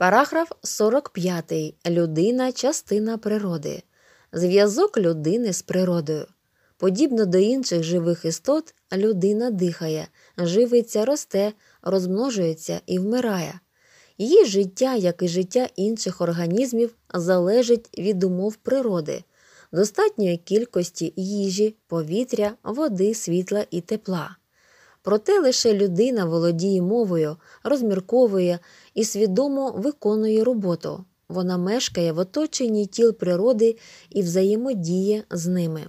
Параграф 45. Людина частина природи. Зв'язок людини з природою. Подібно до інших живих істот, людина дихає, живиться, росте, розмножується і вмирає. Її життя, як і життя інших організмів, залежить від умов природи, достатньої кількості їжі, повітря, води, світла і тепла. Проте лише людина володіє мовою, розмірковує і свідомо виконує роботу. Вона мешкає в оточенні тіл природи і взаємодіє з ними.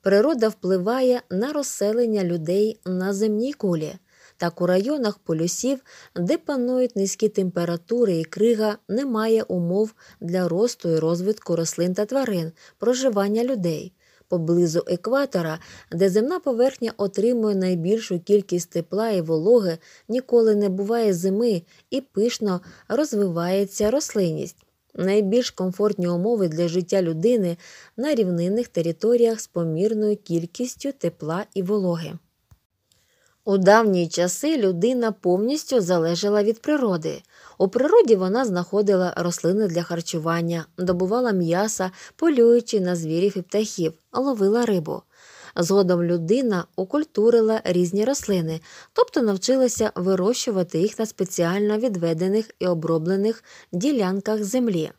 Природа впливає на розселення людей на земній кулі, так у районах полюсів, де панують низькі температури і крига, немає умов для росту і розвитку рослин та тварин, проживання людей поблизу екватора, де земна поверхня отримує найбільшу кількість тепла і вологи, ніколи не буває зими і пишно розвивається рослинність. Найбільш комфортні умови для життя людини на рівнинних територіях з помірною кількістю тепла і вологи. У давні часи людина повністю залежала від природи. У природі вона знаходила рослини для харчування, добувала м'яса, полюючи на звірів і птахів, ловила рибу. Згодом людина окультурила різні рослини, тобто навчилася вирощувати їх на спеціально відведених і оброблених ділянках землі.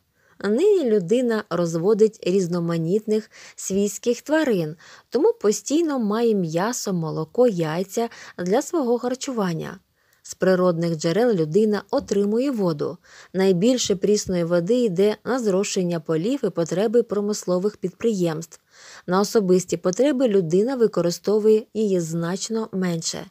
Нині людина розводить різноманітних свійських тварин, тому постійно має м'ясо, молоко, яйця для свого харчування. З природних джерел людина отримує воду. Найбільше прісної води йде на зрошення полів і потреби промислових підприємств. На особисті потреби людина використовує її значно менше.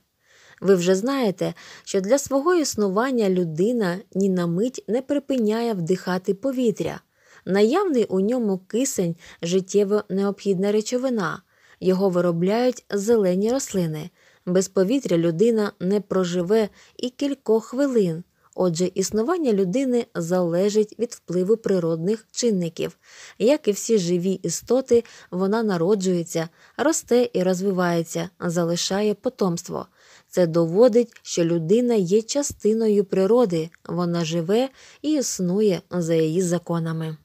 Ви вже знаєте, що для свого існування людина ні на мить не припиняє вдихати повітря. Наявний у ньому кисень життєво необхідна речовина, його виробляють зелені рослини. Без повітря людина не проживе і кількох хвилин. Отже, існування людини залежить від впливу природних чинників. Як і всі живі істоти, вона народжується, росте і розвивається, залишає потомство. Це доводить, що людина є частиною природи, вона живе і існує за її законами.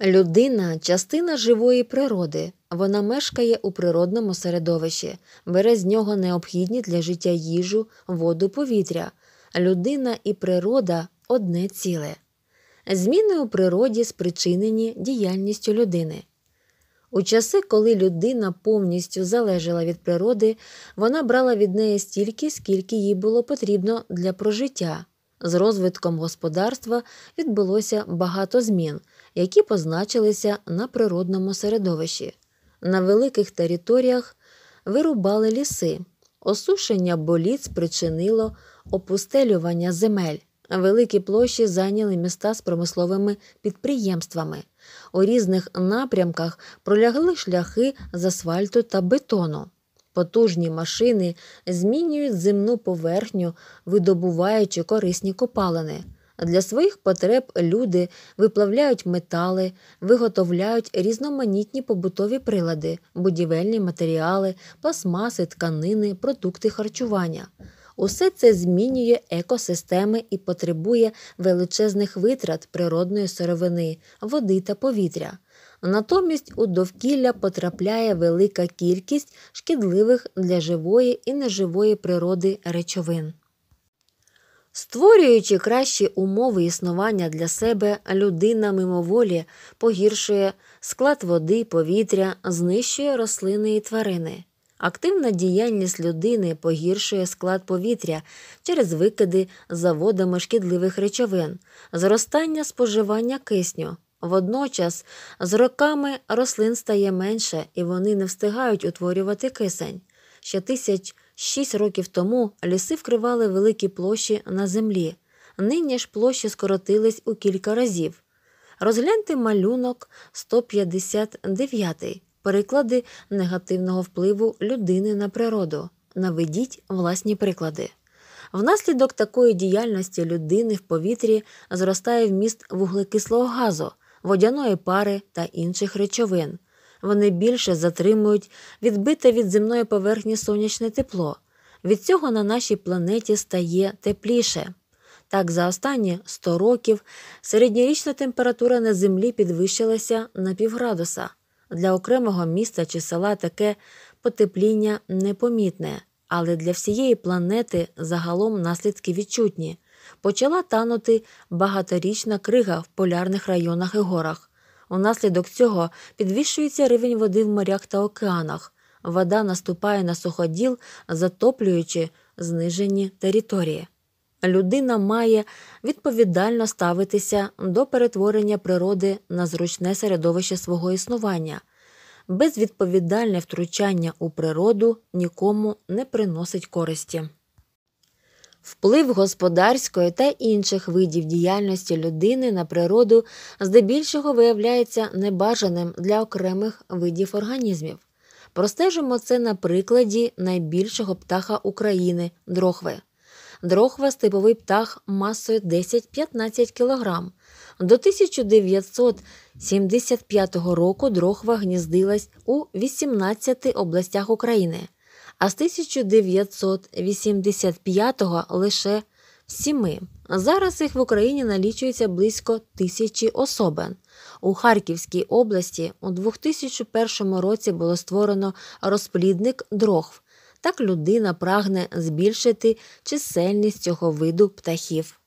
Людина частина живої природи, вона мешкає у природному середовищі, бере з нього необхідні для життя їжу, воду, повітря. Людина і природа одне ціле. Зміни у природі спричинені діяльністю людини. У часи, коли людина повністю залежала від природи, вона брала від неї стільки, скільки їй було потрібно для прожиття. З розвитком господарства відбулося багато змін, які позначилися на природному середовищі. На великих територіях вирубали ліси, осушення боліт спричинило опустелювання земель. Великі площі зайняли міста з промисловими підприємствами. У різних напрямках пролягли шляхи з асфальту та бетону. Потужні машини змінюють земну поверхню, видобуваючи корисні копалини. Для своїх потреб люди виплавляють метали, виготовляють різноманітні побутові прилади, будівельні матеріали, пластмаси, тканини, продукти харчування. Усе це змінює екосистеми і потребує величезних витрат природної сировини, води та повітря. Натомість у довкілля потрапляє велика кількість шкідливих для живої і неживої природи речовин. Створюючи кращі умови існування для себе, людина мимоволі погіршує склад води, повітря, знищує рослини і тварини. Активна діяльність людини погіршує склад повітря через викиди заводами шкідливих речовин, зростання споживання кисню. Водночас з роками рослин стає менше і вони не встигають утворювати кисень. Ще тисяч шість років тому ліси вкривали великі площі на землі. Нині ж площі скоротились у кілька разів. Розгляньте малюнок 159 Приклади негативного впливу людини на природу. Наведіть власні приклади. Внаслідок такої діяльності людини в повітрі зростає вміст вуглекислого газу, водяної пари та інших речовин. Вони більше затримують відбите від земної поверхні сонячне тепло. Від цього на нашій планеті стає тепліше. Так, за останні 100 років середньорічна температура на Землі підвищилася на півградуса. Для окремого міста чи села таке потепління непомітне, але для всієї планети загалом наслідки відчутні. Почала танути багаторічна крига в полярних районах і горах. Унаслідок цього підвищується рівень води в морях та океанах. Вода наступає на суходіл, затоплюючи знижені території людина має відповідально ставитися до перетворення природи на зручне середовище свого існування. Безвідповідальне втручання у природу нікому не приносить користі. Вплив господарської та інших видів діяльності людини на природу здебільшого виявляється небажаним для окремих видів організмів. Простежимо це на прикладі найбільшого птаха України дрохви дрохвастиповий птах масою 10-15 кг. До 1975 року дрохва гніздилась у 18 областях України, а з 1985 лише в сіми. Зараз їх в Україні налічується близько тисячі особин. У Харківській області у 2001 році було створено розплідник дрохв так людина прагне збільшити чисельність цього виду птахів.